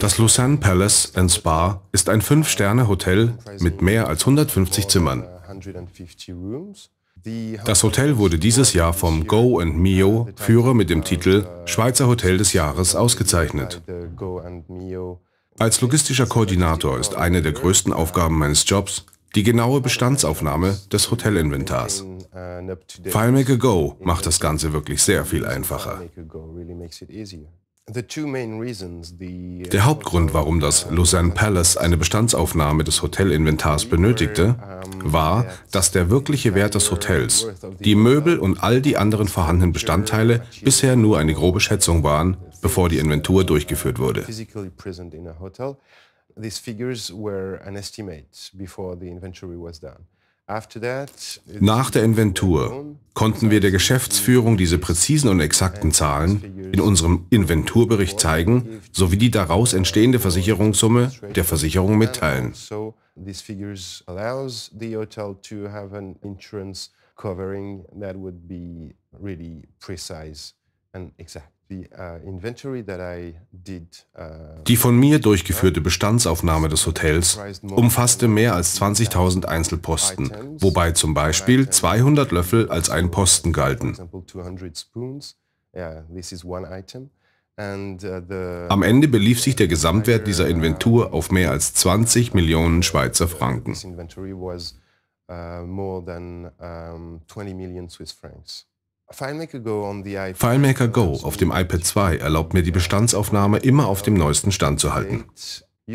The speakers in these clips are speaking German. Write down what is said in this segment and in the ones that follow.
Das Lausanne Palace and Spa ist ein Fünf-Sterne-Hotel mit mehr als 150 Zimmern. Das Hotel wurde dieses Jahr vom Go and Mio Führer mit dem Titel Schweizer Hotel des Jahres ausgezeichnet. Als logistischer Koordinator ist eine der größten Aufgaben meines Jobs die genaue Bestandsaufnahme des Hotelinventars. FileMaker Go macht das Ganze wirklich sehr viel einfacher. Uh, der Hauptgrund, warum das Lausanne Palace eine Bestandsaufnahme des Hotelinventars benötigte, war, dass der wirkliche Wert des Hotels, die Möbel und all die anderen vorhandenen Bestandteile bisher nur eine grobe Schätzung waren, bevor die Inventur durchgeführt wurde. Nach der Inventur konnten wir der Geschäftsführung diese präzisen und exakten Zahlen in unserem Inventurbericht zeigen sowie die daraus entstehende Versicherungssumme der Versicherung mitteilen. covering that would be really precise. Uh, uh, Die von mir durchgeführte Bestandsaufnahme des Hotels umfasste mehr als 20.000 Einzelposten, wobei zum Beispiel 200 Löffel als ein Posten galten. Uh, Am Ende belief sich der Gesamtwert dieser Inventur auf mehr als 20 Millionen Schweizer Franken. FileMaker Go auf dem iPad 2 erlaubt mir die Bestandsaufnahme immer auf dem neuesten Stand zu halten. Uh,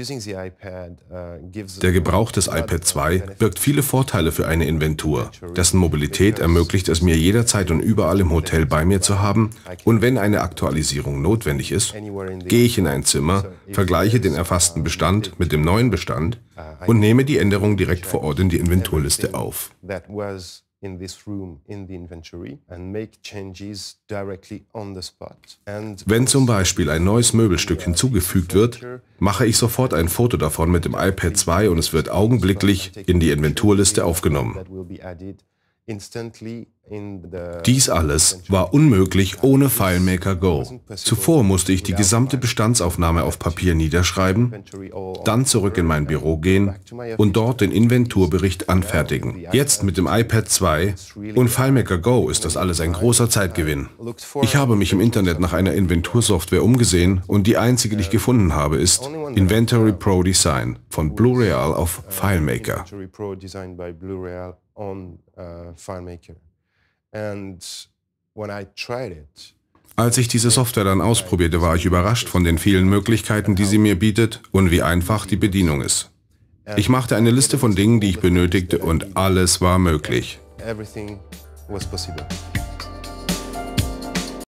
Der Gebrauch des iPad 2 birgt viele Vorteile für eine Inventur. Dessen Mobilität ermöglicht es mir jederzeit und überall im Hotel bei mir zu haben und wenn eine Aktualisierung notwendig ist, gehe ich in ein Zimmer, vergleiche den erfassten Bestand mit dem neuen Bestand uh, und nehme die Änderung direkt vor Ort in die Inventurliste auf in this room in the inventory and make changes directly on the spot. And Wenn zum Beispiel ein neues Möbelstück hinzugefügt wird, mache ich sofort ein Foto davon mit dem iPad 2 und es wird augenblicklich in die Inventurliste aufgenommen. Dies alles war unmöglich ohne FileMaker Go. Zuvor musste ich die gesamte Bestandsaufnahme auf Papier niederschreiben, dann zurück in mein Büro gehen und dort den Inventurbericht anfertigen. Jetzt mit dem iPad 2 und FileMaker Go ist das alles ein großer Zeitgewinn. Ich habe mich im Internet nach einer Inventursoftware umgesehen und die einzige, die ich uh, gefunden habe, ist uh, Inventory Pro Design von Blu-Real auf FileMaker on uh, FileMaker. And when I tried it, als ich diese Software dann ausprobierte, war ich überrascht von den vielen Möglichkeiten, die sie mir bietet und wie einfach die Bedienung ist. Ich machte eine Liste von Dingen, die ich benötigte und alles war möglich.